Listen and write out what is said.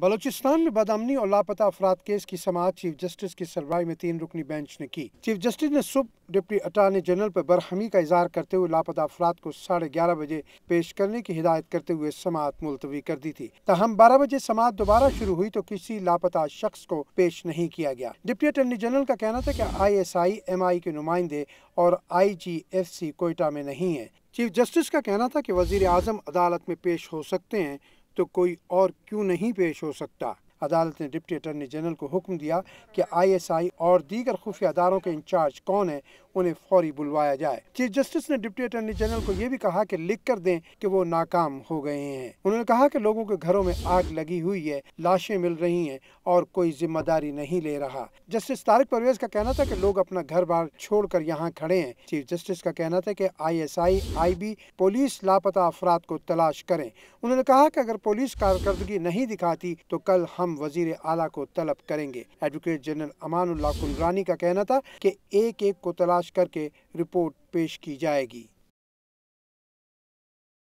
बलोचिस्तान में बदामनी और लापता अफराद केस की समाज चीफ जस्टिस की सरवाई में तीन रुकनी बेंच ने की चीफ जस्टिस ने सुबह डिप्टी अटार्नी जनरल पर बरहमी का इजहार करते हुए लापता अफराद को साढ़े ग्यारह बजे पेश करने की हिदायत करते हुए समात मुलतवी कर दी थी तहम बारह बजे समात दोबारा शुरू हुई तो किसी लापता शख्स को पेश नहीं किया गया डिप्टी अटॉर्नी जनरल का कहना था की आई एस आई एम आई के नुमाइंदे और आई जी एफ सी कोयटा में नहीं है चीफ जस्टिस का कहना था की वजीर आजम अदालत में पेश हो सकते हैं तो कोई और क्यों नहीं पेश हो सकता अदालत ने डिप्टी अटर्नी जनरल को हुक्म दिया कि आईएसआई और दीगर खुफिया अदारों के इंचार्ज कौन है उन्हें फौरी बुलवाया जाए चीफ जस्टिस ने डिप्टी अटर्नी जनरल को यह भी कहा कि लिख कर दें कि वो नाकाम हो गए हैं उन्होंने कहा कि लोगों के घरों में आग लगी हुई है लाशें मिल रही हैं और कोई जिम्मेदारी नहीं ले रहा जस्टिस तारिक परवेज का कहना था कि लोग अपना घर बार छोड़ कर यहाँ खड़े हैं चीफ जस्टिस का कहना था कि आईएसआई आईबी पुलिस लापता अफराद को तलाश करें उन्होंने कहा कि अगर पुलिस कारकर्दगी नहीं दिखाती तो कल हम हम वजीर आला को तलब करेंगे एडवोकेट जनरल अमानुल्ला कुलरानी का कहना था कि एक एक को तलाश करके रिपोर्ट पेश की जाएगी